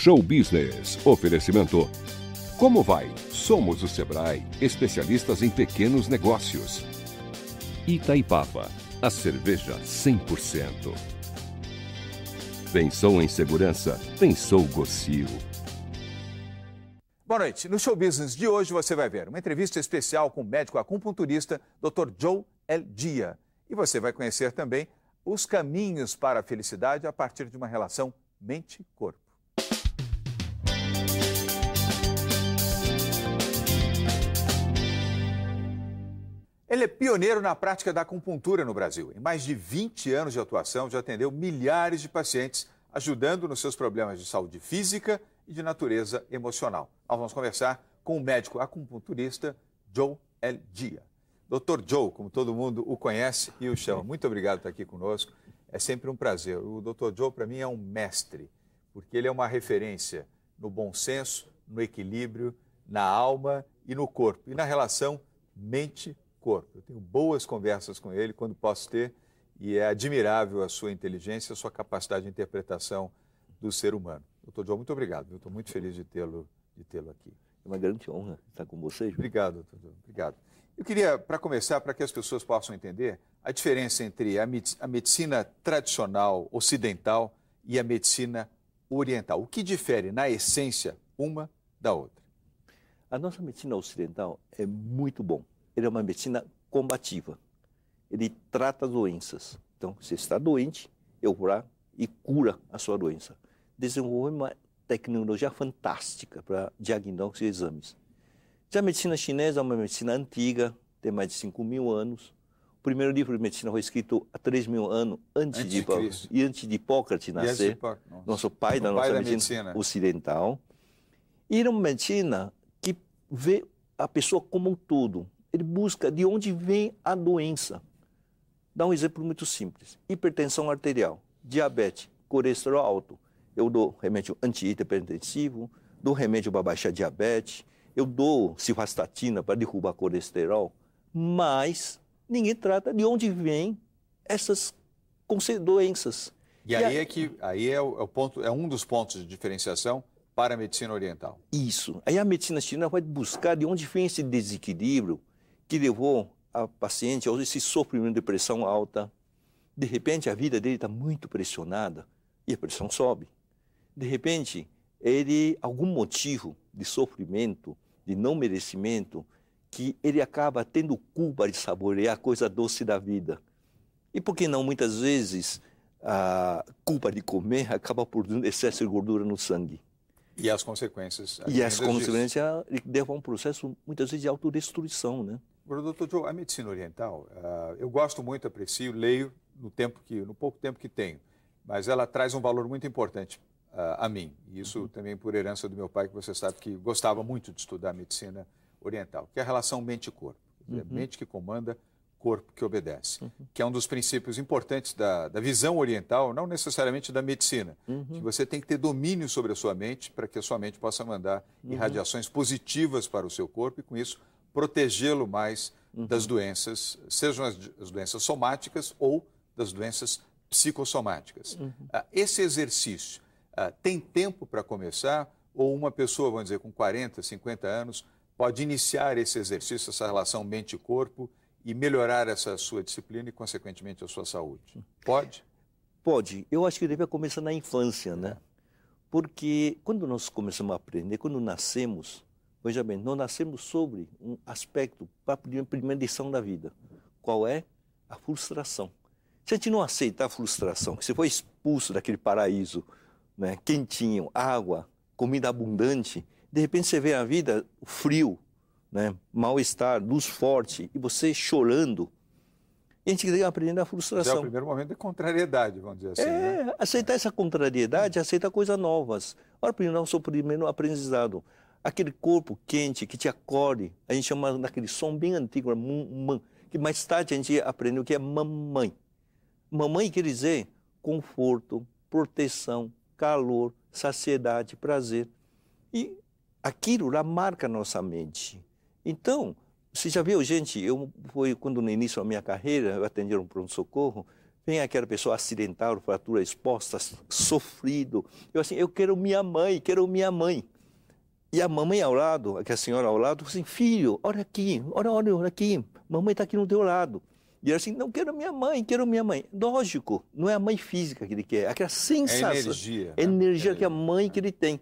Show Business. Oferecimento. Como vai? Somos o Sebrae, especialistas em pequenos negócios. Itaipava, a cerveja 100%. Pensou em segurança? Pensou Gocil. Boa noite. No Show Business de hoje você vai ver uma entrevista especial com o médico acupunturista Dr. Joe El Dia. E você vai conhecer também os caminhos para a felicidade a partir de uma relação mente-corpo. Ele é pioneiro na prática da acupuntura no Brasil. Em mais de 20 anos de atuação, já atendeu milhares de pacientes, ajudando nos seus problemas de saúde física e de natureza emocional. Nós vamos conversar com o médico acupunturista Joe L. Dia. Dr. Joe, como todo mundo o conhece e o chama, muito obrigado por estar aqui conosco. É sempre um prazer. O Dr. Joe, para mim, é um mestre, porque ele é uma referência no bom senso, no equilíbrio, na alma e no corpo, e na relação mente corpo. Eu tenho boas conversas com ele quando posso ter, e é admirável a sua inteligência, a sua capacidade de interpretação do ser humano. Doutor João, muito obrigado. Estou muito feliz de tê-lo de tê-lo aqui. É uma grande honra estar com vocês. Obrigado, doutor João. Obrigado. Eu queria, para começar, para que as pessoas possam entender a diferença entre a, a medicina tradicional ocidental e a medicina oriental. O que difere, na essência, uma da outra? A nossa medicina ocidental é muito bom ele é uma medicina combativa. Ele trata doenças. Então, se está doente, eu vou lá e cura a sua doença. Desenvolve uma tecnologia fantástica para diagnóstico e exames. Já a medicina chinesa é uma medicina antiga, tem mais de 5 mil anos. O primeiro livro de medicina foi escrito há 3 mil anos antes, antes de, e antes de Hipócrates nascer, nosso pai o da pai nossa da medicina, medicina, ocidental. E era uma medicina que vê a pessoa como um todo. Ele busca de onde vem a doença. Dá um exemplo muito simples: hipertensão arterial, diabetes, colesterol alto. Eu dou remédio anti dou remédio para baixar diabetes, eu dou civastatina para derrubar colesterol, mas ninguém trata de onde vem essas doenças. E, e aí a... é que aí é, o, é, o ponto, é um dos pontos de diferenciação para a medicina oriental. Isso. Aí a medicina chinesa vai buscar de onde vem esse desequilíbrio, que levou a paciente a esse sofrimento de pressão alta. De repente, a vida dele está muito pressionada e a pressão sobe. De repente, ele algum motivo de sofrimento, de não merecimento, que ele acaba tendo culpa de saborear a coisa doce da vida. E por que não muitas vezes a culpa de comer acaba produzindo excesso de gordura no sangue? E as consequências? E as consequências levam a um processo muitas vezes de autodestruição, né? Agora, doutor Joe, a medicina oriental, uh, eu gosto muito, aprecio, leio no tempo que, no pouco tempo que tenho, mas ela traz um valor muito importante uh, a mim. E isso uhum. também por herança do meu pai, que você sabe que gostava muito de estudar medicina oriental, que é a relação mente-corpo. Uhum. Mente que comanda, corpo que obedece, uhum. que é um dos princípios importantes da, da visão oriental, não necessariamente da medicina, uhum. que você tem que ter domínio sobre a sua mente para que a sua mente possa mandar uhum. irradiações positivas para o seu corpo e, com isso, protegê-lo mais uhum. das doenças, sejam as, as, doenças somáticas ou das doenças psicossomáticas. Uhum. Uh, esse exercício uh, tem tempo para começar ou uma pessoa, vamos dizer, com 40, 50 anos, pode iniciar esse exercício, essa relação mente-corpo e melhorar essa sua disciplina e, consequentemente, a sua saúde? Pode? Pode. Eu acho que deve começar na infância, né? Porque quando nós começamos a aprender, quando nascemos, Veja bem, nós nascemos sobre um aspecto, para a primeira lição da vida. Qual é? A frustração. Se a gente não aceitar a frustração, que você foi expulso daquele paraíso, né, quentinho, água, comida abundante, de repente você vê a vida frio, né, mal-estar, luz forte, e você chorando, a gente tem que aprender a frustração. é o primeiro momento é contrariedade, vamos dizer assim. Né? É, né? aceitar essa contrariedade, aceitar coisas novas. Ora, primeiro, nosso primeiro aprendizado aquele corpo quente que te acolhe, A gente chama daquele som bem antigo, é que mais tarde a gente aprendeu que é mamãe. Mamãe quer dizer conforto, proteção, calor, saciedade, prazer. E aquilo lá marca a nossa mente. Então, você já viu, gente, eu foi quando no início da minha carreira, eu atendi um pronto-socorro, vem aquela pessoa acidental, fratura exposta, sofrido. Eu assim, eu quero minha mãe, quero minha mãe. E a mamãe ao lado, a senhora ao lado, assim, filho, olha aqui, olha, olha, olha aqui, mamãe está aqui no teu lado. E ele assim, não quero minha mãe, quero minha mãe. Lógico, não é a mãe física que ele quer, é aquela sensação. É energia. Né? energia que a mãe que ele tem.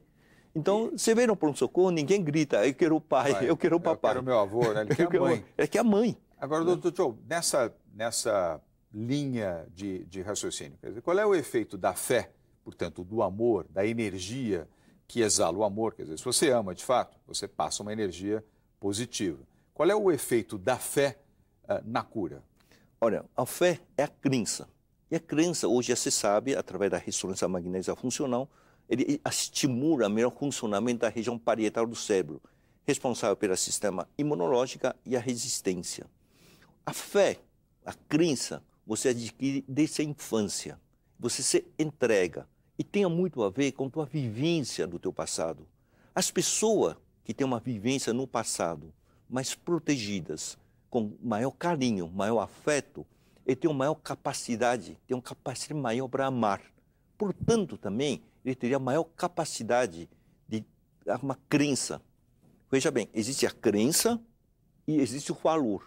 Então, e... você vê no pronto-socorro, ninguém grita, eu quero o pai, pai, eu quero o papai. Eu quero meu avô, né? Ele quer a mãe. Ele é quer é a mãe. Agora, né? doutor Tchou, nessa, nessa linha de, de raciocínio, quer dizer, qual é o efeito da fé, portanto, do amor, da energia, que exala o amor, quer dizer, se você ama de fato, você passa uma energia positiva. Qual é o efeito da fé uh, na cura? Olha, a fé é a crença. E a crença, hoje já se sabe, através da ressonância magnética funcional, ele estimula o melhor funcionamento da região parietal do cérebro, responsável pelo sistema imunológico e a resistência. A fé, a crença, você adquire desde a infância. Você se entrega e tenha muito a ver com tua vivência do teu passado. As pessoas que têm uma vivência no passado, mas protegidas, com maior carinho, maior afeto, ele tem uma maior capacidade, tem uma capacidade maior para amar. Portanto, também, ele teria maior capacidade de uma crença. Veja bem, existe a crença e existe o valor.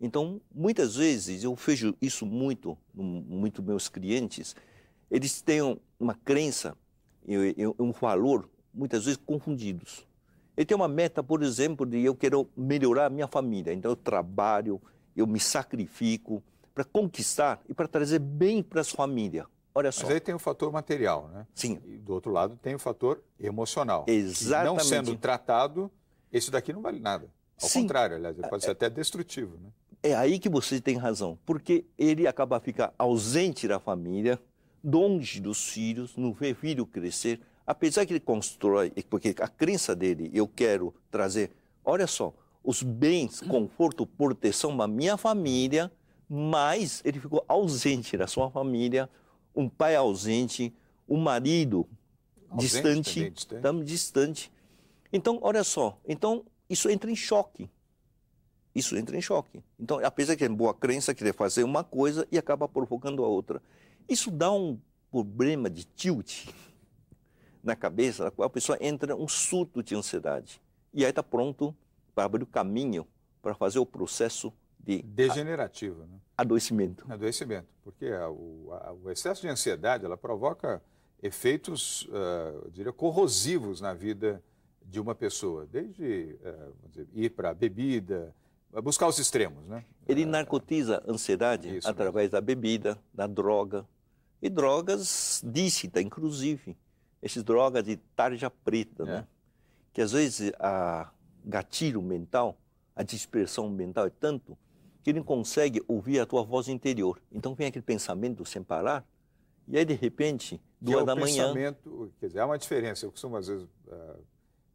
Então, muitas vezes, eu vejo isso muito, muito meus clientes, eles têm uma crença e um valor, muitas vezes confundidos. Ele tem uma meta, por exemplo, de eu quero melhorar a minha família, então eu trabalho, eu me sacrifico para conquistar e para trazer bem para as famílias. Olha só. Mas aí tem o fator material, né? Sim. E do outro lado tem o fator emocional. Exatamente. não sendo tratado, esse daqui não vale nada. Ao Sim. contrário, aliás, ele pode é, ser é, até destrutivo. Né? É aí que você tem razão, porque ele acaba ficando ausente da família, longe dos filhos, não vê filho crescer, apesar que ele constrói, porque a crença dele, eu quero trazer, olha só, os bens, conforto, proteção da minha família, mas ele ficou ausente da sua família, um pai ausente, um marido ausente, distante, também, distante. distante. Então, olha só, então isso entra em choque. Isso entra em choque. Então, apesar que é boa crença querer fazer uma coisa e acaba provocando a outra. Isso dá um problema de tilt na cabeça, na qual a pessoa entra um surto de ansiedade. E aí está pronto para abrir o caminho para fazer o processo de. Degenerativo, né? Adoecimento. Adoecimento. Porque a, o, a, o, excesso de ansiedade ela provoca efeitos, uh, eu diria, corrosivos na vida de uma pessoa, desde uh, dizer, ir para a bebida, eh, buscar os extremos, né? Ele ah, narcotiza a ansiedade Isso através mesmo. da bebida, da droga, e drogas dícita, inclusive. Esses drogas de tarja preta, né? é. né? Que às vezes a gatilho mental, a dispersão mental é tanto que ele não consegue ouvir a tua voz interior. Então vem aquele pensamento sem parar, e aí de repente, duas é da manhã. Pensamento, quer dizer, há uma diferença. Eu costumo às vezes uh,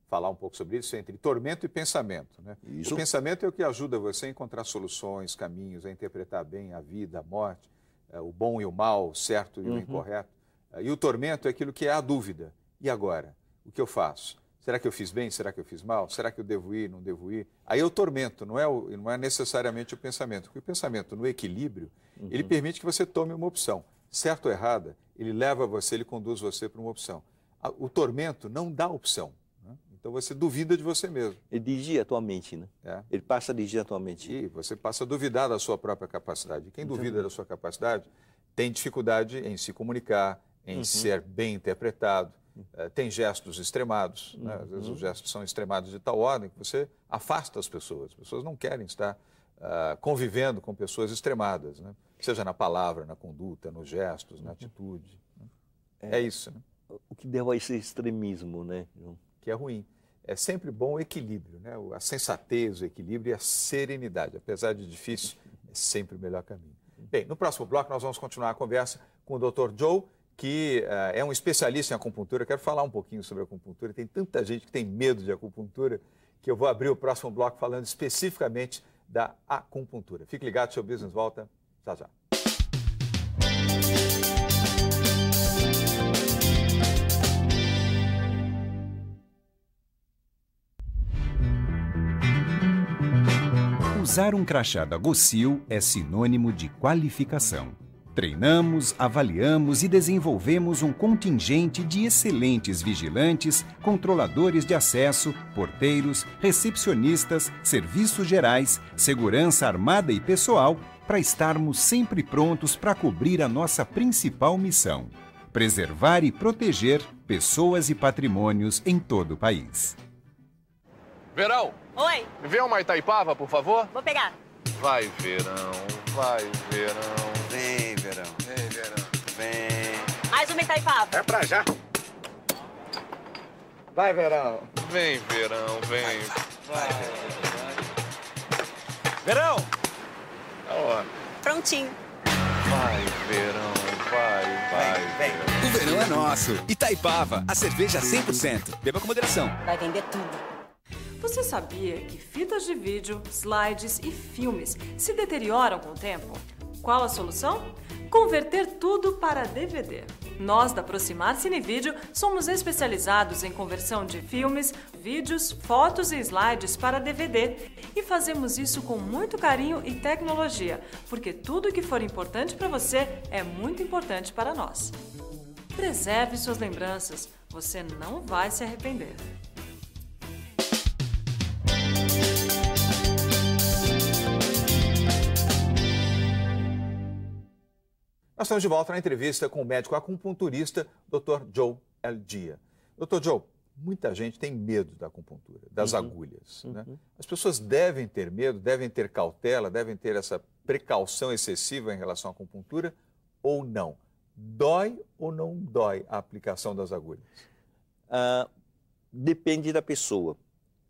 falar um pouco sobre isso entre tormento e pensamento. Né? Isso. O pensamento é o que ajuda você a encontrar soluções, caminhos, a interpretar bem a vida, a morte. É, o bom e o mal, o certo e uhum. o incorreto. É, e o tormento é aquilo que é a dúvida. E agora? O que eu faço? Será que eu fiz bem? Será que eu fiz mal? Será que eu devo ir? Não devo ir? Aí eu tormento, não é, o, não é necessariamente o pensamento. Porque o pensamento, no equilíbrio, uhum. ele permite que você tome uma opção. Certo ou errada, ele leva você, ele conduz você para uma opção. O tormento não dá opção. Então você duvida de você mesmo. Ele dirige a tua mente, né? É. Ele passa a dirigir a tua mente. E você passa a duvidar da sua própria capacidade. Quem então... duvida da sua capacidade tem dificuldade em se comunicar, em uhum. ser bem interpretado, uhum. É, tem gestos extremados. Né? Às vezes os uhum. gestos são extremados de tal ordem que você afasta as pessoas. As pessoas não querem estar Uh, convivendo com pessoas extremadas, né? seja na palavra, na conduta, nos gestos, na uhum. atitude. Né? É, é, isso. Né? O que deu a esse extremismo, né? João? que é ruim. É sempre bom o equilíbrio, né? a sensatez, o equilíbrio e a serenidade. Apesar de difícil, é sempre o melhor caminho. Bem, no próximo bloco nós vamos continuar a conversa com o Dr. Joe, que uh, é um especialista em acupuntura. quero falar um pouquinho sobre acupuntura. Tem tanta gente que tem medo de acupuntura que eu vou abrir o próximo bloco falando especificamente da acupuntura. Fique ligado, seu business volta tchau tchau Usar um crachá da Gocil é sinônimo de qualificação. Treinamos, avaliamos e desenvolvemos um contingente de excelentes vigilantes, controladores de acesso, porteiros, recepcionistas, serviços gerais, segurança armada e pessoal para estarmos sempre prontos para cobrir a nossa principal missão: preservar e proteger pessoas e patrimônios em todo o país. Verão! Oi? Vê uma Itaipava, por favor? Vou pegar. Vai, verão, vai, verão. Vem, verão. Vem, verão. Vem. Mais uma Itaipava. É pra já. Vai, verão. Vem, verão, vem. Vai, verão. Verão! Tá Prontinho. Vai, verão, vai, vai. Vem, vem. O verão é nosso. Itaipava, a cerveja 100%. Beba com moderação. Vai vender tudo. Você sabia que fitas de vídeo, slides e filmes se deterioram com o tempo? Qual a solução? Converter tudo para DVD. Nós da Aproximar Cinevídeo somos especializados em conversão de filmes, vídeos, fotos e slides para DVD e fazemos isso com muito carinho e tecnologia, porque tudo que for importante para você é muito importante para nós. Preserve suas lembranças, você não vai se arrepender. Nós estamos de volta na entrevista com o médico acupunturista Dr. Joe Dia. Dr. Joe, muita gente tem medo da acupuntura, das uhum. agulhas. Né? Uhum. Né? As pessoas devem ter medo, devem ter cautela, devem ter essa precaução excessiva em relação à acupuntura ou não? Dói ou não dói a aplicação das agulhas? Ah, depende da pessoa.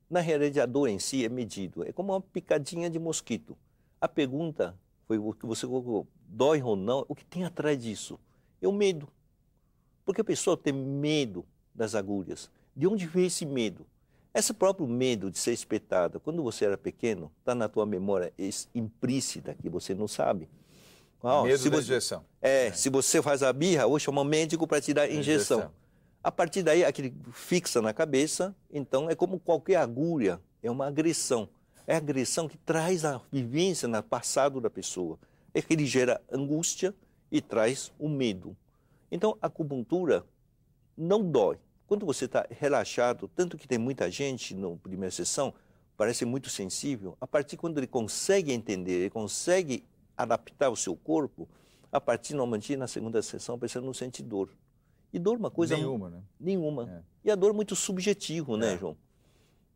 Na realidade, a dor em si é medida. É como uma picadinha de mosquito. A pergunta foi o que você colocou dói ou não, o que tem atrás disso? É o medo. Porque a pessoa tem medo das agulhas. De onde vem esse medo? Esse próprio medo de ser espetada, quando você era pequeno, está na tua memória implícita, que você não sabe. Oh, medo se da você, injeção. É, é, se você faz a birra, vou chamar um médico para te dar injeção. injeção. A partir daí, aquele fixa na cabeça, então é como qualquer agulha, é uma agressão. É agressão que traz a vivência no passado da pessoa é que ele gera angústia e traz o medo. Então, a acupuntura não dói. Quando você está relaxado, tanto que tem muita gente na primeira sessão, parece muito sensível, a partir quando ele consegue entender, ele consegue adaptar o seu corpo, a partir normalmente na segunda sessão você não sente dor. E dor é uma coisa... Nenhuma, né? Nenhuma. É. E a dor é muito subjetiva, né, é. né, João?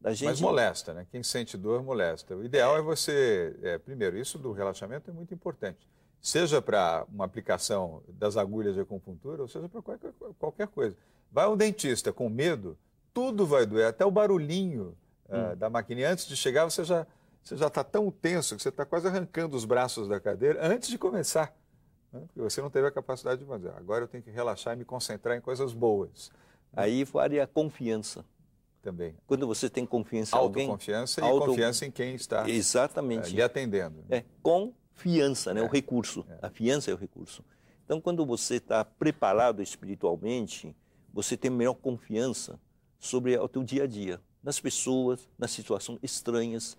A gente... Mas molesta, né? Quem sente dor, molesta. O ideal é você, é, primeiro, isso do relaxamento é muito importante. Seja para uma aplicação das agulhas de acupuntura, ou seja para qualquer, qualquer coisa. Vai ao dentista com medo, tudo vai doer, até o barulhinho ah, hum. uh, da maquininha. Antes de chegar, você já você já está tão tenso que você está quase arrancando os braços da cadeira antes de começar. Né? Porque você não teve a capacidade de fazer. Agora eu tenho que relaxar e me concentrar em coisas boas. Aí falaria a confiança também. Quando você tem confiança em alguém... Autoconfiança e auto... confiança em quem está Exatamente. É, lhe atendendo. Né? É, confiança, né? É. o recurso. É. A fiança é o recurso. Então, quando você está preparado espiritualmente, você tem melhor confiança sobre o teu dia a dia, nas pessoas, nas situações estranhas.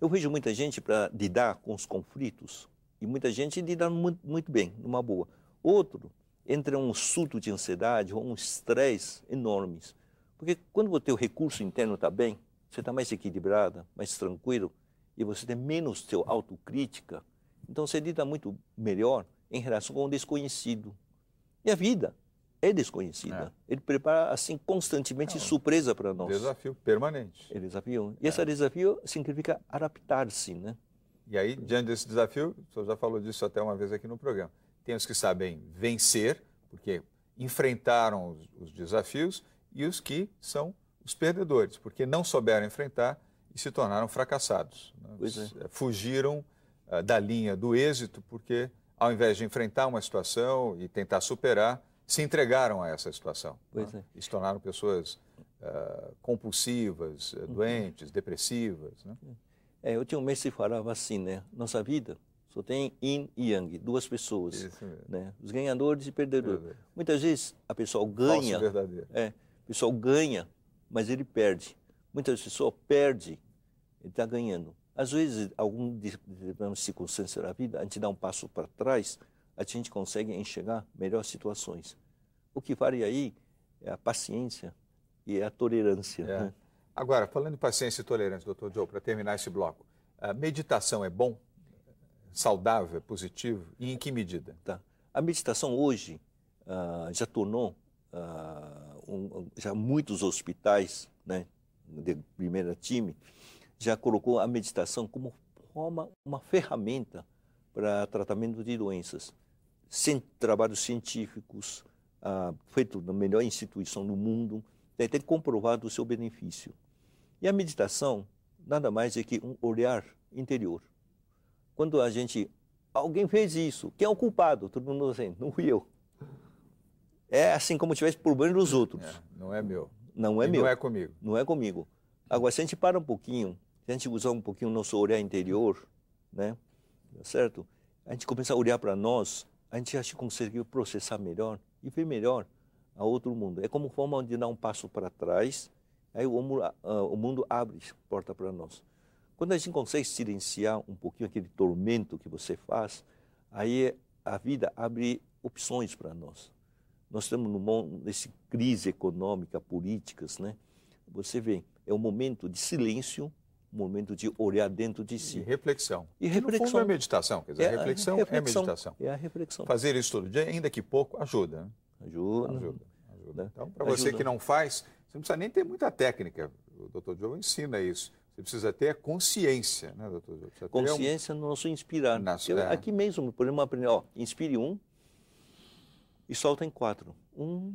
Eu vejo muita gente para lidar com os conflitos e muita gente lidar muito, muito bem, numa boa. Outro entra um surto de ansiedade ou um estresse enormes. Porque quando o teu recurso interno está bem, você está mais equilibrada, mais tranquilo, e você tem menos teu autocrítica, então você lida muito melhor em relação com o desconhecido. E a vida é desconhecida. É. Ele prepara, assim, constantemente é um surpresa para nós. Desafio permanente. É desafio. E é. esse desafio significa adaptar-se, né? E aí, diante desse desafio, o senhor já falou disso até uma vez aqui no programa, tem os que sabem vencer, porque enfrentaram os desafios, e os que são os perdedores, porque não souberam enfrentar e se tornaram fracassados. Né? É. é. Fugiram uh, da linha do êxito, porque ao invés de enfrentar uma situação e tentar superar, se entregaram a essa situação. Né? É. E se tornaram pessoas uh, compulsivas, eh, uhum. doentes, depressivas. Né? É, eu tinha um mestre que falava assim, né? Nossa vida só tem yin e yang, duas pessoas, né? Os ganhadores e perdedores. Muitas vezes a pessoa ganha, Falso verdadeiro. É, pessoal ganha, mas ele perde. Muitas pessoas perdem, ele está ganhando. Às vezes, algumas circunstâncias da vida, a gente dá um passo para trás, a gente consegue enxergar melhores situações. O que vale aí é a paciência e a tolerância. É. Né? Agora, falando em paciência e tolerância, doutor Joe, para terminar esse bloco, a meditação é bom? Saudável, é positivo? E em que medida? Tá. A meditação hoje ah, já tornou ah, um, já muitos hospitais, né, de primeira time, já colocou a meditação como uma, uma ferramenta para tratamento de doenças. Sem trabalhos científicos, ah, feito na melhor instituição do mundo, né, tem comprovado o seu benefício. E a meditação nada mais é que um olhar interior. Quando a gente alguém fez isso. Quem é o culpado? Todo mundo dizendo, não fui eu é assim como tivesse problema dos outros. É, não é meu. Não é e meu. Não é comigo. Não é comigo. Agora, se a gente para um pouquinho, se a gente usar um pouquinho o nosso olhar interior, né? Certo? A gente começa a olhar para nós, a gente acha que conseguiu processar melhor e ver melhor a outro mundo. É como forma de dar um passo para trás, aí o, ah, o mundo abre porta para nós. Quando a gente consegue silenciar um pouquinho aquele tormento que você faz, aí a vida abre opções para nós. Nós estamos numa, nesse crise econômica, políticas, né? Você vê, é um momento de silêncio, um momento de olhar dentro de si. E reflexão. E reflexão. no fundo é meditação, quer dizer, é a reflexão, reflexão, é meditação. É a reflexão. Fazer isso todo dia, ainda que pouco, ajuda. Né? Ajuda. Ajuda. ajuda. Né? Então, para você que não faz, você não precisa nem ter muita técnica. O doutor Diogo ensina isso. Você precisa ter consciência, né, doutor? Consciência um... no nosso inspirar. Eu, é. aqui mesmo, por exemplo, aprender, ó, inspire um, e solta em quatro. Um,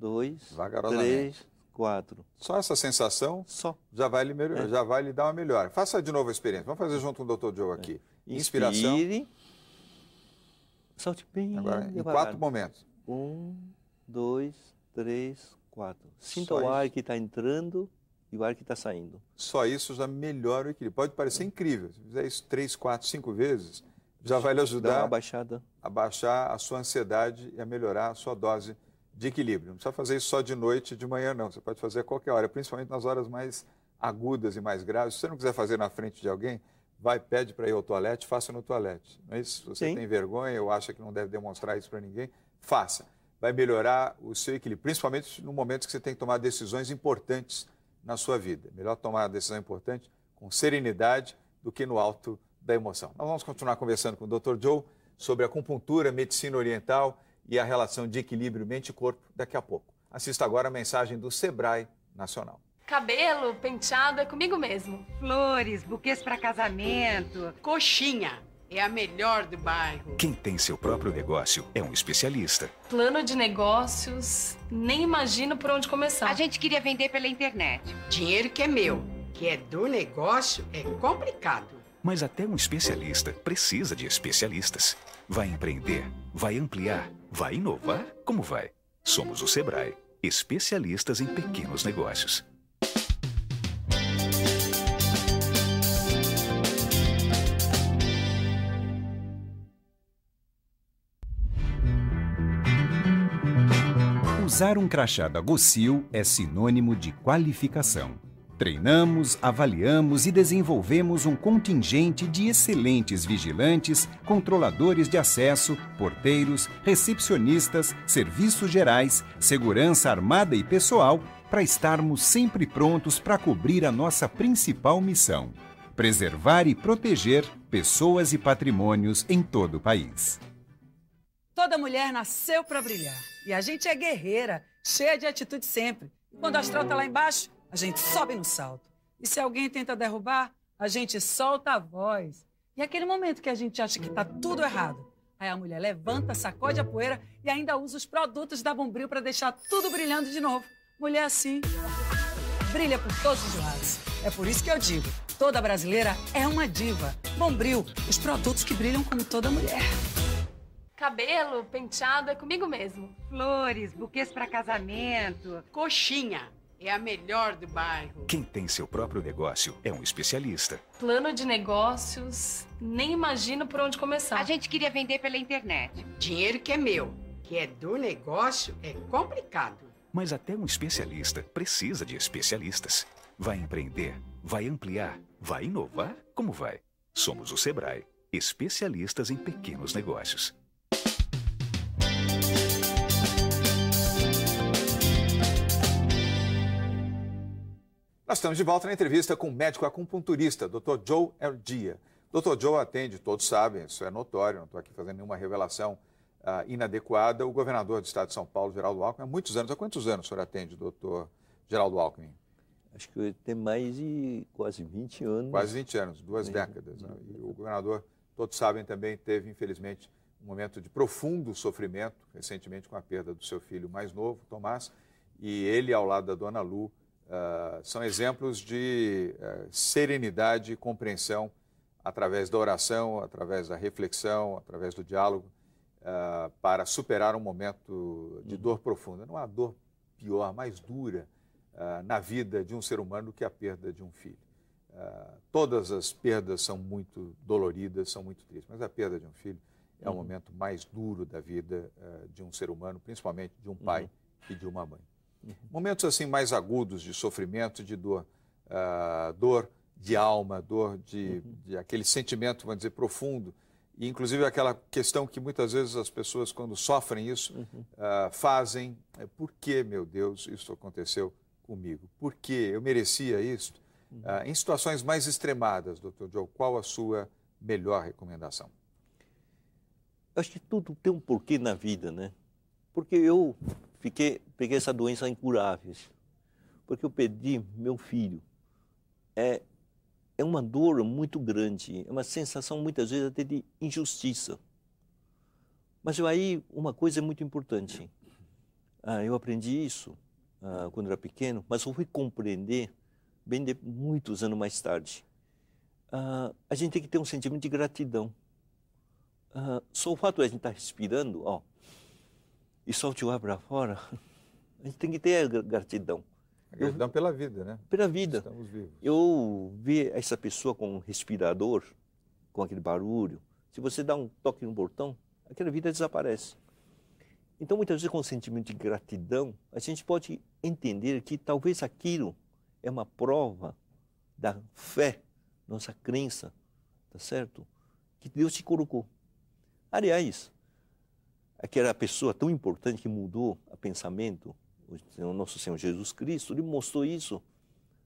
dois, três, quatro. Só essa sensação? Só. Já vai lhe, é. já vai lhe dar uma melhor. Faça de novo a experiência. Vamos fazer junto com o Dr. Joe é. aqui. É. Inspiração. Inspire. Solte bem. Agora, em quatro momentos. Um, dois, três, quatro. Sinta Só o ar isso. que está entrando e o ar que está saindo. Só isso já melhora o equilíbrio. Pode parecer é. incrível. Se fizer isso três, quatro, cinco vezes, já vai lhe ajudar a baixar a sua ansiedade e a melhorar a sua dose de equilíbrio. Não precisa fazer isso só de noite e de manhã, não. Você pode fazer a qualquer hora, principalmente nas horas mais agudas e mais graves. Se você não quiser fazer na frente de alguém, vai, pede para ir ao toalete, faça no toalete. Não é isso? Se você Sim. tem vergonha ou acha que não deve demonstrar isso para ninguém, faça. Vai melhorar o seu equilíbrio, principalmente no momento que você tem que tomar decisões importantes na sua vida. Melhor tomar a decisão importante com serenidade do que no alto da emoção. Nós vamos continuar conversando com o Dr. Joe sobre acupuntura, medicina oriental e a relação de equilíbrio mente-corpo daqui a pouco. Assista agora a mensagem do Sebrae Nacional. Cabelo, penteado é comigo mesmo. Flores, buquês para casamento, coxinha. É a melhor do bairro. Quem tem seu próprio negócio é um especialista. Plano de negócios, nem imagino por onde começar. A gente queria vender pela internet. Dinheiro que é meu, que é do negócio, é complicado. Mas até um especialista precisa de especialistas. Vai empreender? Vai ampliar? Vai inovar? Como vai? Somos o Sebrae, especialistas em pequenos negócios. Usar um crachá da Gocil é sinônimo de qualificação. Treinamos, avaliamos e desenvolvemos um contingente de excelentes vigilantes, controladores de acesso, porteiros, recepcionistas, serviços gerais, segurança armada e pessoal para estarmos sempre prontos para cobrir a nossa principal missão: preservar e proteger pessoas e patrimônios em todo o país. Toda mulher nasceu para brilhar e a gente é guerreira, cheia de atitude sempre. Quando o astral está lá embaixo, a gente sobe no salto. E se alguém tenta derrubar, a gente solta a voz. E aquele momento que a gente acha que está tudo errado, aí a mulher levanta, sacode a poeira e ainda usa os produtos da Bombril para deixar tudo brilhando de novo. Mulher assim brilha por todos os lados. É por isso que eu digo, toda brasileira é uma diva. Bombril, os produtos que brilham como toda mulher. Cabelo, penteado, é comigo mesmo. Flores, buquês para casamento, coxinha. É a melhor do bairro. Quem tem seu próprio negócio é um especialista. Plano de negócios, nem imagino por onde começar. A gente queria vender pela internet. Dinheiro que é meu, que é do negócio, é complicado. Mas até um especialista precisa de especialistas. Vai empreender, vai ampliar, vai inovar? Como vai? Somos o Sebrae, especialistas em pequenos negócios. Nós estamos de volta na entrevista com o médico acupunturista, Dr. Joe Erdia. Dr. Joe atende, todos sabem, isso é notório, não estou aqui fazendo nenhuma revelação ah, inadequada, o governador do estado de São Paulo, Geraldo Alckmin, há muitos anos. Há quantos anos o senhor atende, doutor Geraldo Alckmin? Acho que tem mais de quase 20 anos. Quase 20 anos, duas décadas. Né? E o governador, todos sabem também, teve, infelizmente, um momento de profundo sofrimento, recentemente com a perda do seu filho mais novo, Tomás, e ele, ao lado da dona Lu, ah, são exemplos de uh, serenidade e compreensão através da oração, através da reflexão, através do diálogo, uh, para superar um momento de uhum. dor profunda. Não há dor pior, mais dura ah, na vida de um ser humano do que a perda de um filho. todas as perdas são muito doloridas, são muito tristes, mas a perda de um filho é o uhum. momento mais duro da vida de um ser humano, principalmente de um uhum. pai uhum. e de uma mãe. Uhum. Momentos assim mais agudos de sofrimento, de dor, uh, dor de alma, dor de, uhum. de, aquele sentimento, vamos dizer, profundo. E, inclusive, aquela questão que muitas vezes as pessoas, quando sofrem isso, uh, fazem: é, por que, meu Deus, isso aconteceu comigo? Por que eu merecia isso? Uh, ah, em situações mais extremadas, doutor Joe, qual a sua melhor recomendação? Acho que tudo tem um porquê na vida, né? Porque eu Fiquei, peguei essa doença incurável, porque eu perdi meu filho. É, é uma dor muito grande, é uma sensação muitas vezes até de injustiça. Mas eu, aí uma coisa é muito importante. Ah, eu aprendi isso ah, quando era pequeno, mas eu fui compreender bem de, muitos anos mais tarde. Ah, a gente tem que ter um sentimento de gratidão. Ah, só o fato de a gente estar tá respirando, ó, e solte o ar para fora, a gente tem que ter a gratidão. A gratidão eu, pela vida, né? Pela vida. Estamos vivos. Eu ver essa pessoa com um respirador, com aquele barulho, se você dá um toque no botão, aquela vida desaparece. Então, muitas vezes, com o sentimento de gratidão, a gente pode entender que talvez aquilo é uma prova da fé, nossa crença, tá certo? Que Deus te colocou. Aliás, aquela é pessoa tão importante que mudou o pensamento, o nosso Senhor Jesus Cristo, ele mostrou isso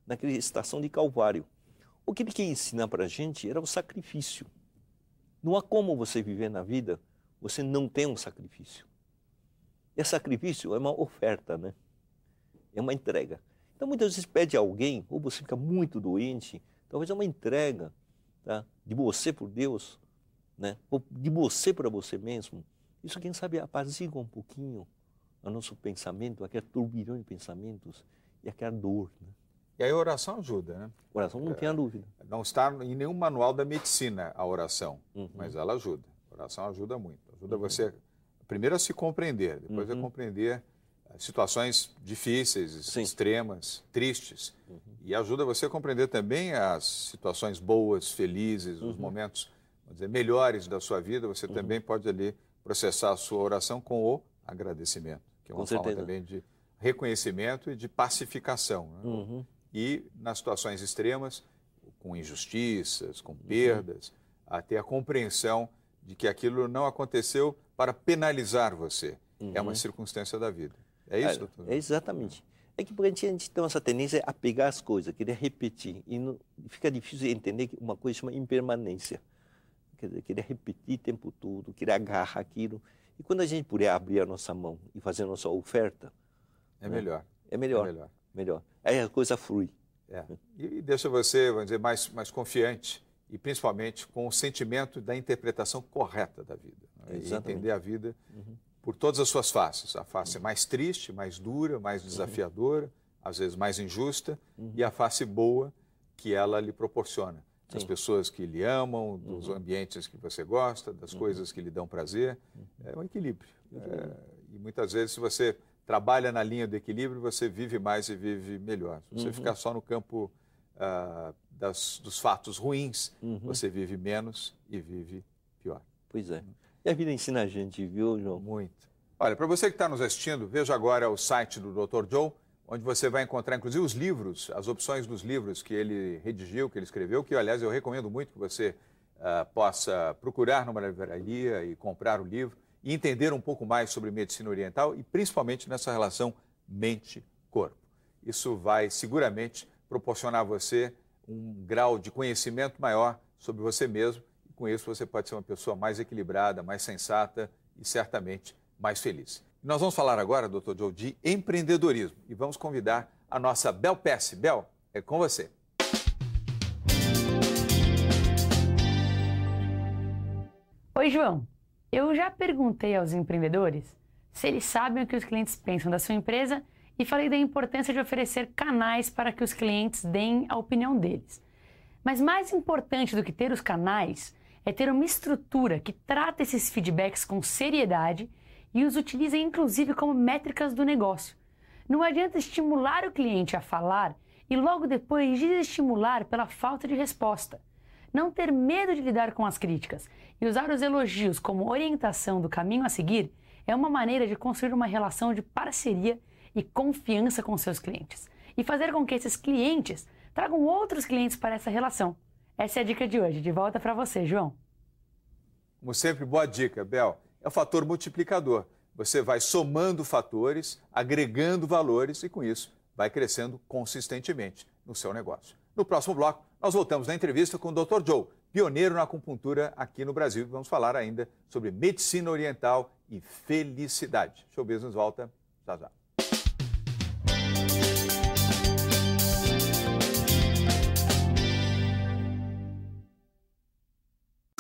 naquela estação de Calvário. O que ele queria ensinar para a gente era o sacrifício. Não há como você viver na vida você não tem um sacrifício. E sacrifício é uma oferta, né? É uma entrega. Então muitas vezes pede alguém, ou você fica muito doente, talvez é uma entrega tá? de você por Deus, né? ou de você para você mesmo. Isso, quem sabe, apazigua assim um pouquinho o nosso pensamento, aquele turbilhão de pensamentos e aquela dor. Né? E aí a oração ajuda, né? Oração não é, tenha dúvida. Não está em nenhum manual da medicina a oração, uhum. mas ela ajuda. A oração ajuda muito. Ajuda uhum. você, primeiro, a se compreender, depois uhum. a compreender eh, situações difíceis, Sim. extremas, tristes. Uhum. E ajuda você a compreender também as situações boas, felizes, os uhum. momentos dizer, melhores da sua vida. Você uhum. também pode ali processar a sua oração com o agradecimento, que é uma forma também de reconhecimento e de pacificação. Né? Uhum. E nas situações extremas, com injustiças, com uhum. perdas, uhum. até a compreensão de que aquilo não aconteceu para penalizar você. Uhum. É uma uhum. circunstância da vida. É isso, é, doutor? É exatamente. É que por a gente tem essa tendência a pegar as coisas, querer repetir. E não, fica difícil entender uma coisa chama impermanência querer repetir o tempo todo, querer agarrar aquilo. E quando a gente puder abrir a nossa mão e fazer a nossa oferta. É né? melhor. É, é melhor. É melhor. melhor. Aí a coisa flui. É. E deixa você, vamos dizer, mais, mais confiante e principalmente com o sentimento da interpretação correta da vida. Né? E entender a vida uhum. por todas as suas faces. A face uhum. mais triste, mais dura, mais uhum. desafiadora, uhum. às vezes mais injusta, uhum. e a face boa que ela lhe proporciona das pessoas que lhe amam, dos uhum. ambientes que você gosta, das uhum. coisas que lhe dão prazer. Uhum. É um equilíbrio. É, e muitas vezes, se você trabalha na linha do equilíbrio, você vive mais e vive melhor. Se você uhum. ficar só no campo ah, das, dos fatos ruins, uhum. você vive menos e vive pior. Pois é. E a vida ensina a gente, viu, João? Muito. Olha, para você que está nos assistindo, veja agora o site do Dr. Joe onde você vai encontrar, inclusive, os livros, as opções dos livros que ele redigiu, que ele escreveu, que, aliás, eu recomendo muito que você uh, possa procurar numa livraria e comprar o livro e entender um pouco mais sobre medicina oriental e, principalmente, nessa relação mente-corpo. Isso vai, seguramente, proporcionar a você um grau de conhecimento maior sobre você mesmo e, com isso, você pode ser uma pessoa mais equilibrada, mais sensata e, certamente, mais feliz. Nós vamos falar agora, doutor Joe, de empreendedorismo e vamos convidar a nossa Bel Pesce. Bel, é com você. Oi, João. Eu já perguntei aos empreendedores se eles sabem o que os clientes pensam da sua empresa e falei da importância de oferecer canais para que os clientes deem a opinião deles. Mas mais importante do que ter os canais é ter uma estrutura que trata esses feedbacks com seriedade e os utilizem inclusive como métricas do negócio. Não adianta estimular o cliente a falar e logo depois desestimular pela falta de resposta. Não ter medo de lidar com as críticas e usar os elogios como orientação do caminho a seguir é uma maneira de construir uma relação de parceria e confiança com seus clientes e fazer com que esses clientes tragam outros clientes para essa relação. Essa é a dica de hoje. De volta para você, João. Como sempre, boa dica, Bel é o fator multiplicador. Você vai somando fatores, agregando valores e, com isso, vai crescendo consistentemente no seu negócio. No próximo bloco, nós voltamos na entrevista com o Dr. Joe, pioneiro na acupuntura aqui no Brasil. Vamos falar ainda sobre medicina oriental e felicidade. Show Business volta já já.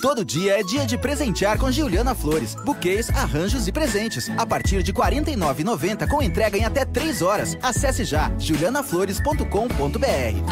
Todo dia é dia de presentear com Juliana Flores. Buquês, arranjos e presentes. A partir de R$ 49,90 com entrega em até 3 horas. Acesse já julianaflores.com.br.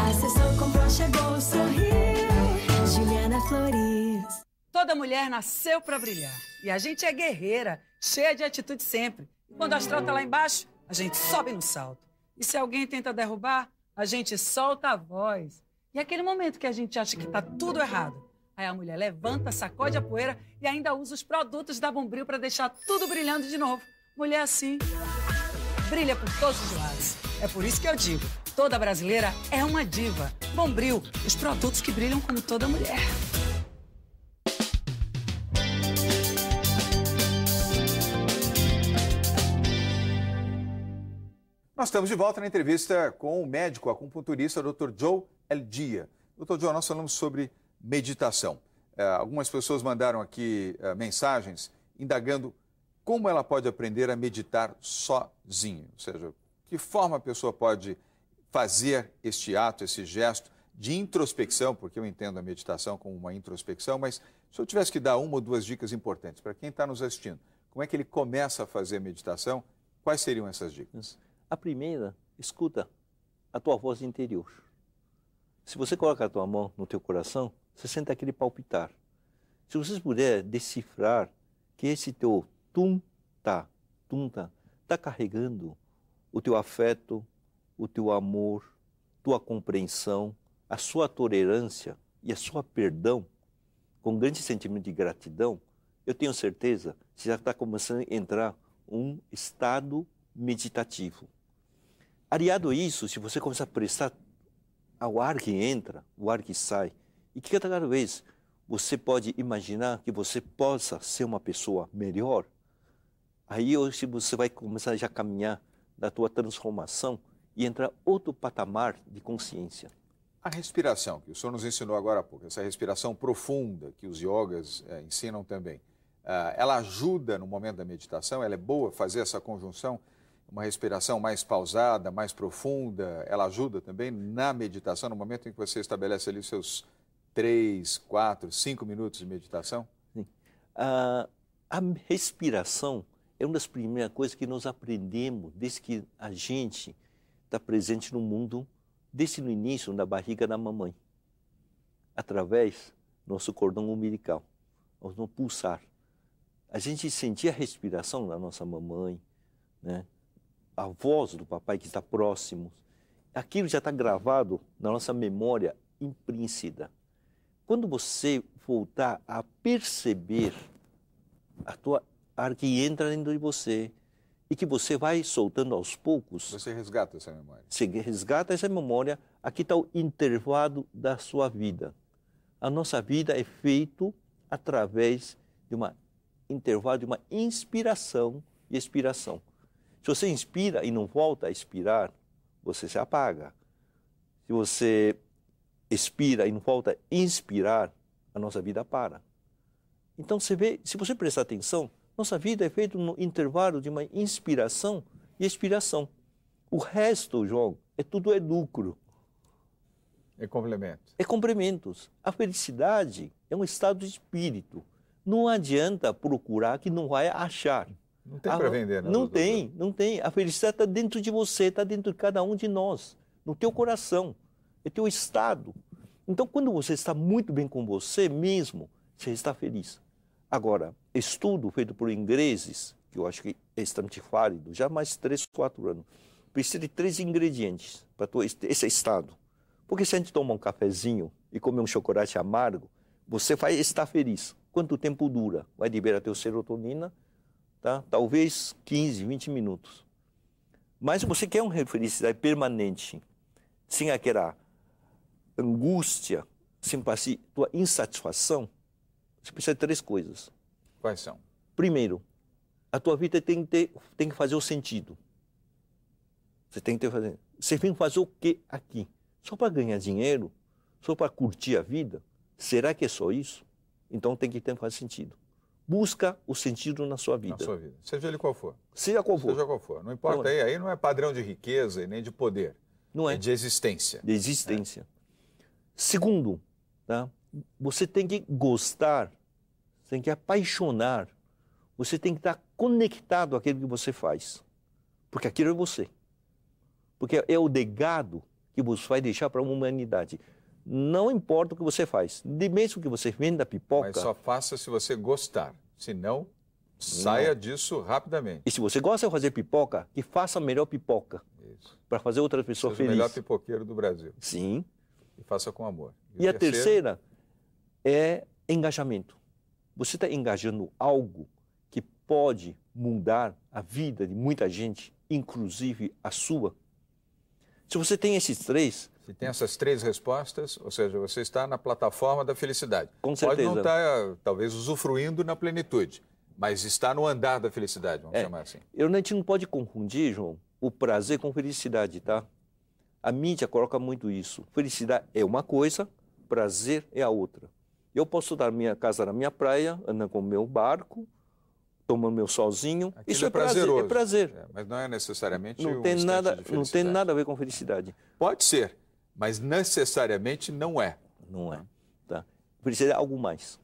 Acessou, comprou, chegou, é sorriu. Juliana Flores. Toda mulher nasceu para brilhar. E a gente é guerreira, cheia de atitude sempre. Quando a astral tá lá embaixo, a gente sobe no salto. E se alguém tenta derrubar, a gente solta a voz. E é aquele momento que a gente acha que tá tudo errado, Aí a mulher levanta, sacode a poeira e ainda usa os produtos da Bombril para deixar tudo brilhando de novo. Mulher assim brilha por todos os lados. É por isso que eu digo, toda brasileira é uma diva. Bombril, os produtos que brilham como toda mulher. Nós estamos de volta na entrevista com o médico acupunturista Dr. Joe Eldia. Dr. Joe, nós falamos sobre meditação. É, algumas pessoas mandaram aqui é, mensagens indagando como ela pode aprender a meditar sozinho, ou seja, que forma a pessoa pode fazer este ato, esse gesto de introspecção, porque eu entendo a meditação como uma introspecção, mas se eu tivesse que dar uma ou duas dicas importantes para quem está nos assistindo, como é que ele começa a fazer a meditação? Quais seriam essas dicas? A primeira, escuta a tua voz interior. Se você coloca a tua mão no teu coração, você sente aquele palpitar. Se vocês puderem decifrar que esse teu tum-tá, tum-tá, está carregando o teu afeto, o teu amor, tua compreensão, a sua tolerância e a sua perdão, com grande sentimento de gratidão, eu tenho certeza que já está começando a entrar um estado meditativo. Aliado a isso, se você começar a prestar ao ar que entra, o ar que sai, e que cada vez você pode imaginar que você possa ser uma pessoa melhor, aí hoje você vai começar já a caminhar da tua transformação e entrar outro patamar de consciência. A respiração, que o senhor nos ensinou agora há pouco, essa respiração profunda que os yogas é, ensinam também, ah, ela ajuda no momento da meditação? Ela é boa fazer essa conjunção? Uma respiração mais pausada, mais profunda, ela ajuda também na meditação, no momento em que você estabelece ali seus três, quatro, cinco minutos de meditação? Sim. Ah, a respiração é uma das primeiras coisas que nós aprendemos desde que a gente está presente no mundo, desde no início, na barriga da mamãe, através do nosso cordão umbilical, ao não pulsar. A gente sentia a respiração da nossa mamãe, né? a voz do papai que está próximo. Aquilo já está gravado na nossa memória impríncita quando você voltar a perceber a tua ar que entra dentro de você e que você vai soltando aos poucos. Você resgata essa memória. Você resgata essa memória. Aqui está o intervalo da sua vida. A nossa vida é feito através de um intervalo de uma inspiração e expiração. Se você inspira e não volta a expirar, você se apaga. Se você expira e não falta inspirar, a nossa vida para. Então você vê, se você prestar atenção, nossa vida é feita no intervalo de uma inspiração e expiração. O resto, João, é tudo é lucro. É complemento. É complementos. A felicidade é um estado de espírito. Não adianta procurar que não vai achar. Não tem para ah, vender, né? Não tem, não tem. A felicidade está dentro de você, está dentro de cada um de nós, no teu coração é teu estado. Então, quando você está muito bem com você mesmo, você está feliz. Agora, estudo feito por ingleses, que eu acho que é válido, já há mais 3, 4 anos, precisa de três ingredientes para esse estado. Porque se a gente tomar um cafezinho e comer um chocolate amargo, você vai estar feliz. Quanto tempo dura? Vai liberar teu serotonina, tá? talvez 15, 20 minutos. Mas você quer uma felicidade permanente, sem aquela angústia, simpatia, tua insatisfação, você precisa de três coisas. Quais são? Primeiro, a tua vida tem que, ter, tem que fazer o sentido. Você tem que ter fazer. Você vem fazer o que aqui? Só para ganhar dinheiro? Só para curtir a vida? Será que é só isso? Então tem que ter fazer sentido. Busca o sentido na sua vida. Na sua vida. Seja ele qual for. Seja qual for. Seja qual for. Não importa não aí, aí não é padrão de riqueza e nem de poder. Não é. é de existência. De existência. É. Segundo, tá? você tem que gostar, tem que apaixonar, você tem que estar conectado àquilo que você faz, porque aquilo é você. Porque é o legado que você vai deixar para a humanidade. Não importa o que você faz, de mesmo que você venda pipoca. Mas só faça se você gostar, senão saia não. disso rapidamente. E se você gosta de fazer pipoca, que faça a melhor pipoca para fazer outras pessoas felizes. o melhor pipoqueiro do Brasil. Sim. E faça com amor. E, e a terceira é engajamento. Você está engajando algo que pode mudar a vida de muita gente, inclusive a sua. Se você tem esses três. Se tem essas três respostas, ou seja, você está na plataforma da felicidade. Com certeza. Pode não estar, tá, talvez, usufruindo na plenitude, mas está no andar da felicidade, vamos é, chamar assim. Eu, a gente não pode confundir, João, o prazer com felicidade, tá? A mídia coloca muito isso. Felicidade é uma coisa, prazer é a outra. Eu posso dar minha casa na minha praia, andando com o meu barco, tomando meu solzinho. Aquilo isso é, é prazeroso. Prazer, é prazer. É, mas não é necessariamente não um tem nada, Não tem nada a ver com felicidade. Pode ser, mas necessariamente não é. Não é. Tá. Felicidade é algo mais.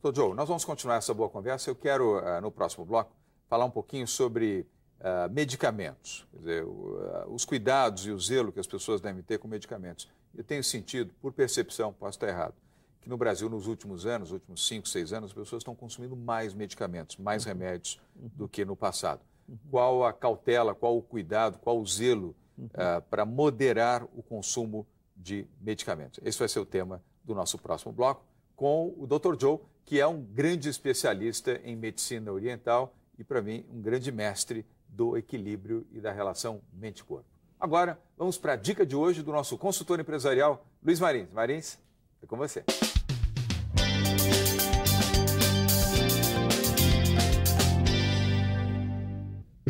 Doutor Joe, nós vamos continuar essa boa conversa. Eu quero, ah, no próximo bloco, falar um pouquinho sobre uh, medicamentos, dizer, ah, os cuidados e o zelo que as pessoas devem ter com medicamentos. Eu tenho sentido, por percepção, posso estar errado, que no Brasil, nos últimos anos, nos últimos 5, 6 anos, as pessoas estão consumindo mais medicamentos, mais uhum. remédios uhum. do que no passado. Uhum. Qual a cautela, qual o cuidado, qual o zelo uh, para moderar o consumo de medicamentos? Esse vai ser o tema do nosso próximo bloco com o Dr. Joe, que é um grande especialista em medicina oriental e, para mim, um grande mestre do equilíbrio e da relação mente-corpo. Agora, vamos para a dica de hoje do nosso consultor empresarial, Luiz Marins. Marins, é com você.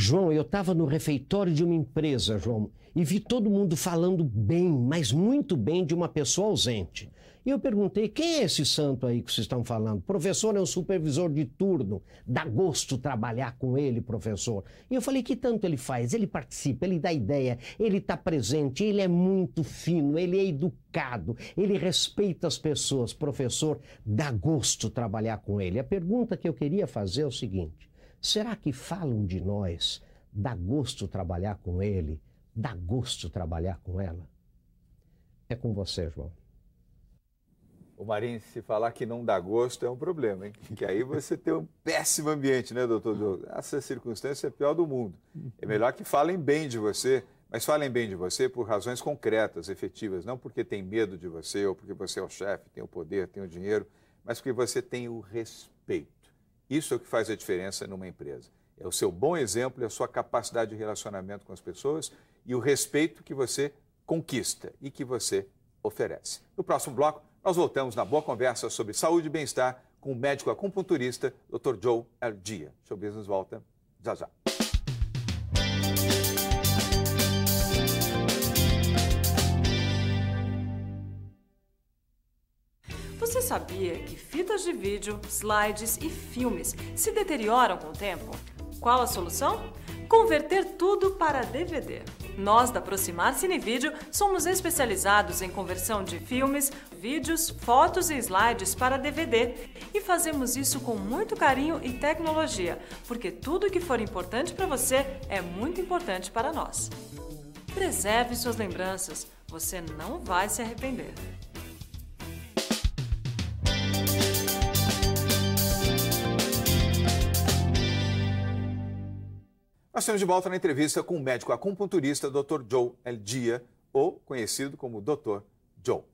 João, eu estava no refeitório de uma empresa, João, e vi todo mundo falando bem, mas muito bem, de uma pessoa ausente. E eu perguntei: quem é esse santo aí que vocês estão falando? Professor é um supervisor de turno, dá gosto trabalhar com ele, professor. E eu falei: que tanto ele faz? Ele participa, ele dá ideia, ele está presente, ele é muito fino, ele é educado, ele respeita as pessoas. Professor, dá gosto trabalhar com ele. A pergunta que eu queria fazer é o seguinte. Será que falam de nós? Dá gosto trabalhar com ele? Dá gosto trabalhar com ela? É com você, João. O Marinho, se falar que não dá gosto é um problema, hein? Que aí você tem um péssimo ambiente, né, doutor Essa circunstância é a pior do mundo. É melhor que falem bem de você, mas falem bem de você por razões concretas, efetivas, não porque tem medo de você ou porque você é o chefe, tem o poder, tem o dinheiro, mas porque você tem o respeito. Isso é o que faz a diferença numa empresa. É o seu bom exemplo, e é a sua capacidade de relacionamento com as pessoas e o respeito que você conquista e que você oferece. No próximo bloco, nós voltamos na boa conversa sobre saúde e bem-estar com o médico acupunturista Dr. Joe Erdia. Show Business volta já já. sabia que fitas de vídeo, slides e filmes se deterioram com o tempo? Qual a solução? Converter tudo para DVD. Nós da Aproximar Cinevídeo somos especializados em conversão de filmes, vídeos, fotos e slides para DVD e fazemos isso com muito carinho e tecnologia, porque tudo que for importante para você é muito importante para nós. Preserve suas lembranças, você não vai se arrepender. Nós estamos de volta na entrevista com o médico acupunturista Dr. Joe El Dia, ou conhecido como Dr. Joe. Uh,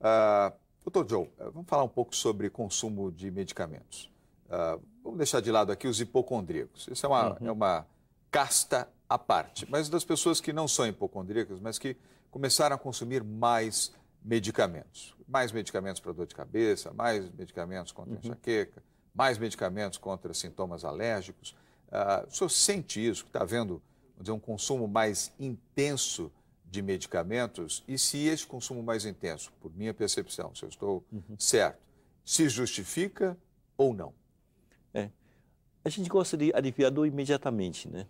ah, Dr. Joe, eh, vamos falar um pouco sobre consumo de medicamentos. Uh, vamos deixar de lado aqui os hipocondríacos. Isso é uma, uhum. é uma casta à parte, mas das pessoas que não são hipocondríacas, mas que começaram a consumir mais medicamentos. Mais medicamentos para dor de cabeça, mais medicamentos contra uhum. enxaqueca, mais medicamentos contra sintomas alérgicos. Ah, o senhor sente isso, que está havendo um consumo mais intenso de medicamentos? E se esse consumo mais intenso, por minha percepção, se eu estou uhum. certo, se justifica ou não? É. A gente gosta de aliviador imediatamente, né?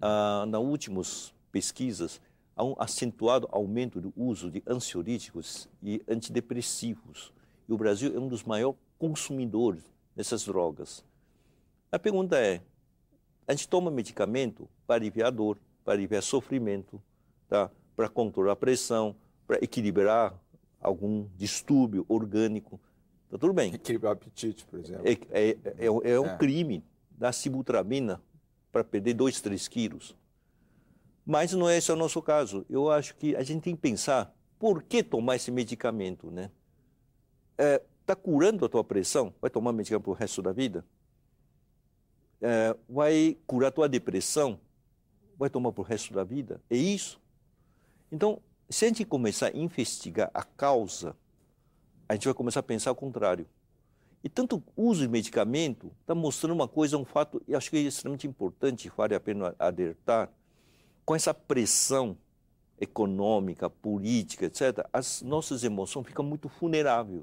Ah, nas últimas pesquisas, há um acentuado aumento do uso de ansiolíticos e antidepressivos. E o Brasil é um dos maiores consumidores dessas drogas. A pergunta é: a gente toma medicamento para aliviar dor, para aliviar sofrimento, tá? para controlar a pressão, para equilibrar algum distúrbio orgânico. Tá tudo bem. Equilibrar o apetite, por exemplo. É, é, é, é um é. é. crime dar sibutramina para perder 2, 3 quilos. Mas não é esse o nosso caso. Eu acho que a gente tem que pensar por que tomar esse medicamento, né? Está é, curando a tua pressão? Vai tomar medicamento para o resto da vida? é, vai curar tua depressão, vai tomar para o resto da vida. É isso. Então, se a gente começar a investigar a causa, a gente vai começar a pensar o contrário. E tanto uso de medicamento está mostrando uma coisa, um fato, e acho que é extremamente importante, vale a pena alertar, com essa pressão econômica, política, etc., as nossas emoções ficam muito vulneráveis.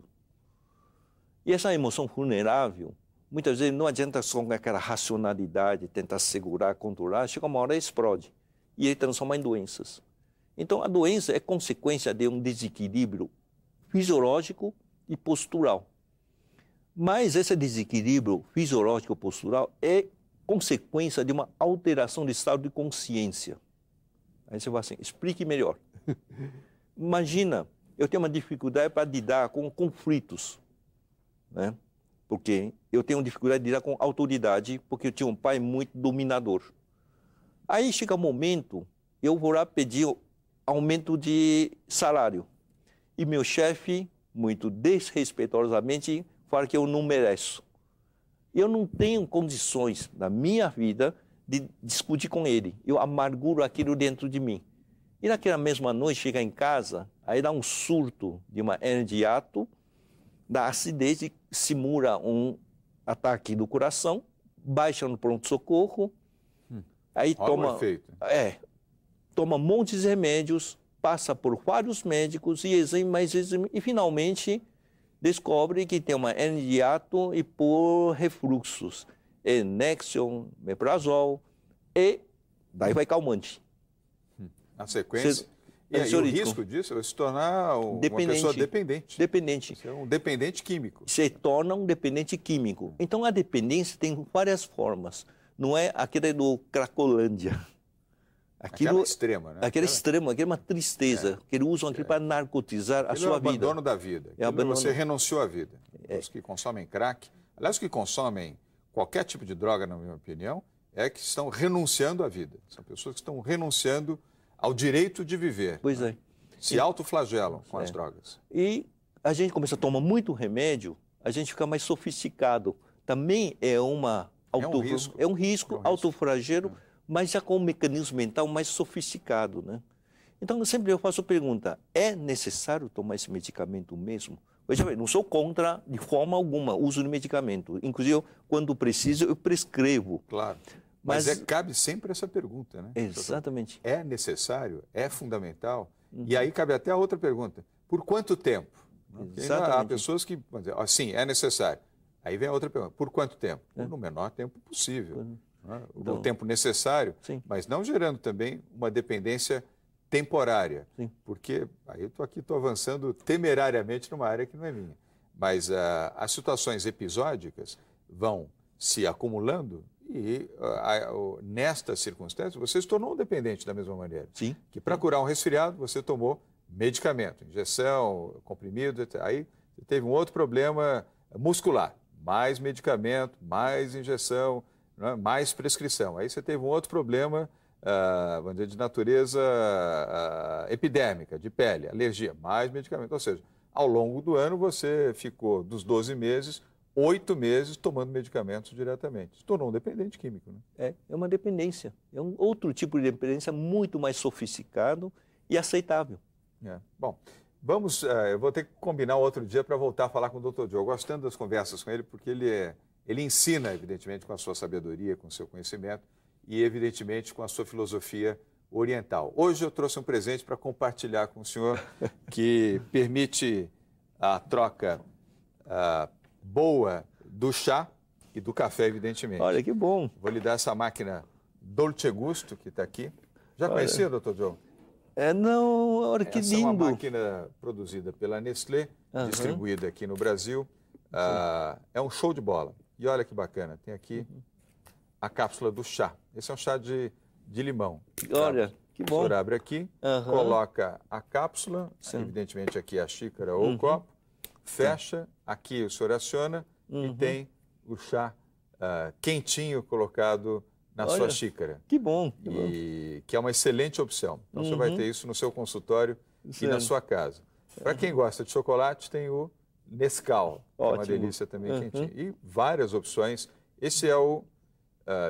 E essa emoção vulnerável Muitas vezes não adianta só com aquela racionalidade, tentar segurar, controlar, chega uma hora e explode. E ele transforma em doenças. Então, a doença é consequência de um desequilíbrio fisiológico e postural. Mas esse desequilíbrio fisiológico-postural é consequência de uma alteração de estado de consciência. Aí você fala assim: explique melhor. Imagina, eu tenho uma dificuldade para lidar com conflitos. Né? porque eu tenho dificuldade de lidar com autoridade, porque eu tinha um pai muito dominador. Aí chega um momento, eu vou lá pedir aumento de salário. E meu chefe, muito desrespeitosamente, fala que eu não mereço. Eu não tenho condições na minha vida de discutir com ele. Eu amarguro aquilo dentro de mim. E naquela mesma noite, chega em casa, aí dá um surto de uma hernia de ato, da acidez e simula um ataque do coração, baixa no pronto-socorro, hum. aí Olha toma. É, toma montes de remédios, passa por vários médicos e exame mais exame, e finalmente descobre que tem uma hernia de hiato e por refluxos. Enexion, meprazol e daí vai calmante. Hum. Na sequência? É, e o risco disso é se tornar um, uma pessoa dependente. Dependente. Você é um dependente químico. Se torna um dependente químico. Então, a dependência tem várias formas. Não é aquela do Cracolândia. Aquilo, aquela extrema, né? Aquela extrema, aquela é uma tristeza, é. que eles usam é. aquilo é. para narcotizar aquilo a sua é o vida. abandono da vida. É, é abandono... Você renunciou à vida. É. Os que consomem crack, aliás, os que consomem qualquer tipo de droga, na minha opinião, é que estão renunciando à vida. São pessoas que estão renunciando ao direito de viver. Pois né? é. Se e... autoflagelam com é. as drogas. E a gente começa a tomar muito remédio, a gente fica mais sofisticado. Também é uma é auto... é um risco, é um risco, é um é. mas já é com um mecanismo mental mais sofisticado, né? Então sempre eu faço a pergunta: é necessário tomar esse medicamento mesmo? Veja bem, não sou contra de forma alguma o uso de medicamento. Inclusive, quando preciso, eu prescrevo. Claro. Mas, Mas é, cabe sempre essa pergunta, né? Exatamente. É necessário? É fundamental? Uhum. E aí cabe até a outra pergunta. Por quanto tempo? Exatamente. Há pessoas que dizer, assim, é necessário. Aí vem a outra pergunta. Por quanto tempo? É. No menor tempo possível. Uhum. Né? O então, tempo necessário, sim. mas não gerando também uma dependência temporária. Sim. Porque aí eu estou aqui, estou avançando temerariamente numa área que não é minha. Mas uh, as situações episódicas vão se acumulando e ah, a, nestas circunstâncias, você se tornou um dependente da mesma maneira. Sim. Que para curar um resfriado, você tomou medicamento, injeção, comprimido, etc. Aí teve um outro problema muscular. Mais medicamento, mais injeção, né, mais prescrição. Aí você teve um outro problema uh, dizer, de natureza uh, ah, epidêmica, de pele, alergia, mais medicamento. Ou seja, ao longo do ano você ficou dos 12 meses oito meses tomando medicamentos diretamente. Se tornou um dependente químico. Né? É, é uma dependência. É um outro tipo de dependência muito mais sofisticado e aceitável. É. Bom, vamos. É, eu vou ter que combinar outro dia para voltar a falar com o Dr. Diogo. Gostando das conversas com ele, porque ele, é, ele ensina, evidentemente, com a sua sabedoria, com o seu conhecimento e, evidentemente, com a sua filosofia oriental. Hoje eu trouxe um presente para compartilhar com o senhor que permite a troca. Uh, boa do chá e do café, evidentemente. Olha que bom. Vou lhe dar essa máquina Dolce Gusto que está aqui. Já conhecia, doutor John? É, não, olha que Essa lindo. é uma máquina produzida pela Nestlé, uhum. distribuída aqui no Brasil. Ah, é um show de bola. E olha que bacana, tem aqui a cápsula do chá. Esse é um chá de, de limão. Olha, tá? que bom. O senhor abre aqui, uhum. coloca a cápsula, Sim. evidentemente aqui a xícara ou o uhum. copo, fecha, Sim. aqui o senhor aciona uhum. e tem o chá uh, quentinho colocado na Olha, sua xícara. Que bom, que bom. que é uma excelente opção. Então uhum. você vai uhum. ter isso no seu consultório Sim. e na sua casa. Para quem é. gosta de chocolate, tem o Nescau, Ótimo. que é uma delícia também uhum. quentinho. E várias opções. Esse é o uh,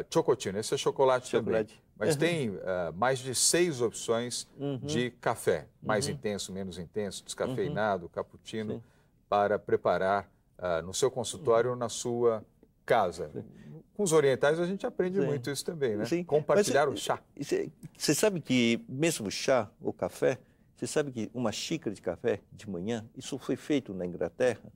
chocotino, esse é chocolate, chocolate. também. Mas uhum. tem uh, mais de seis opções uhum. de café. Mais uhum. intenso, menos intenso, uhum. descafeinado, cappuccino. Sim para preparar ah, no seu consultório ou na sua casa. Com os orientais a gente aprende Sim. muito isso também, né? Sim. Compartilhar Mas, o chá. Você sabe que mesmo o chá, o café, você sabe que uma xícara de café de manhã, isso foi feito na Inglaterra,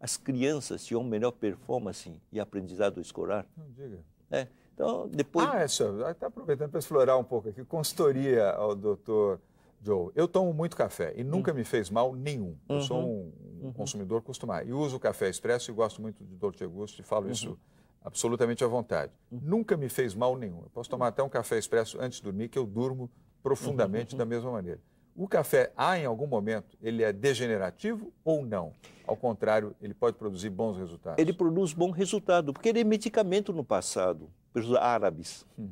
as crianças tinham melhor performance e aprendizado escolar. Não diga. É. Então, depois... Ah, é, senhor, está aproveitando para explorar um pouco aqui. Consultoria ao doutor... Joe, eu tomo muito café e nunca hum. me fez mal nenhum. Eu sou uhum. um, um uhum. consumidor costumado. E uso café expresso e gosto muito de Dolce Gusto e falo isso uhum. absolutamente à vontade. Uhum. Nunca me fez mal nenhum. Eu posso tomar até um café expresso antes de dormir, que eu durmo profundamente da mesma maneira. O café, há em algum momento, ele é degenerativo ou não? Ao contrário, ele pode produzir bons resultados. Ele produz bom resultado, porque ele é medicamento no passado, pelos árabes. Hum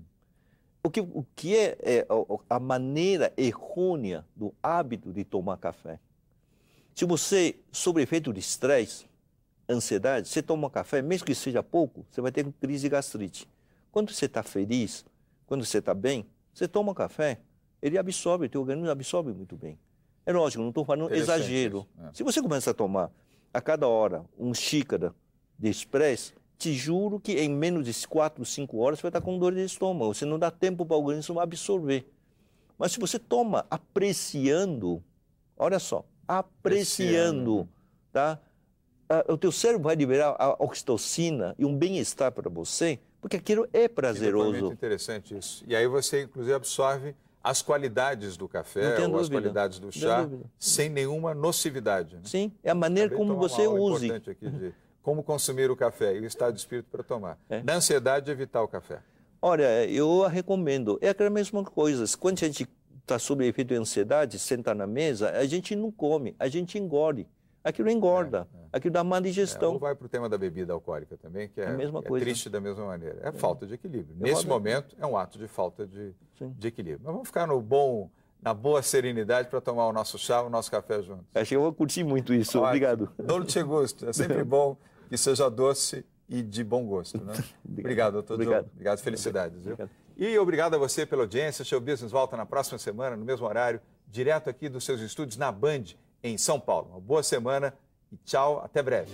o que, o que é, é a maneira errônea do hábito de tomar café? Se você, sobre efeito de estresse, ansiedade, você toma café, mesmo que seja pouco, você vai ter crise de gastrite. Quando você está feliz, quando você está bem, você toma café, ele absorve, o teu organismo absorve muito bem. É lógico, não estou falando exagero. É. Se você começa a tomar a cada hora uma xícara de expresso, te juro que em menos de 4, 5 horas você vai estar com dor de estômago. Você não dá tempo para o organismo absorver. Mas se você toma apreciando, olha só, apreciando, tá? Ah, o teu cérebro vai liberar a oxitocina e um bem-estar para você, porque aquilo é prazeroso. É muito interessante isso. E aí você, inclusive, absorve as qualidades do café ou dúvida. as qualidades do chá sem nenhuma nocividade. Né? Sim, é a maneira Acabei como você use. Importante aqui de... como consumir o café e o estado de espírito para tomar. É. Na ansiedade, evitar o café. Olha, eu recomendo. É aquela mesma coisa. Quando a gente está sob efeito de ansiedade, senta na mesa, a gente não come, a gente engole. Aquilo engorda, é, é. aquilo dá má digestão. É, ou vai para o tema da bebida alcoólica também, que é, é a mesma é coisa. triste da mesma maneira. É, é. falta de equilíbrio. Eu Nesse momento, é um ato de falta de, de equilíbrio. Mas vamos ficar no bom na boa serenidade para tomar o nosso chá, o nosso café juntos. Acho que eu vou curtir muito isso. Ótimo. Obrigado. Dolce Gusto, é sempre bom que seja doce e de bom gosto. Né? obrigado, doutor obrigado. Obrigado, felicidades. Obrigado. E obrigado a você pela audiência. Show Business volta na próxima semana, no mesmo horário, direto aqui dos seus estúdios na Band, em São Paulo. Uma boa semana e tchau, até breve.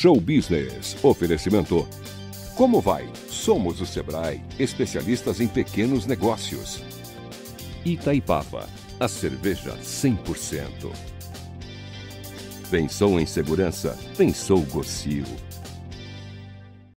Show Business. Oferecimento. Como vai? Somos o Sebrae, especialistas em pequenos negócios. Itaipava, a cerveja 100%. Pensou em segurança? Pensou Gocil.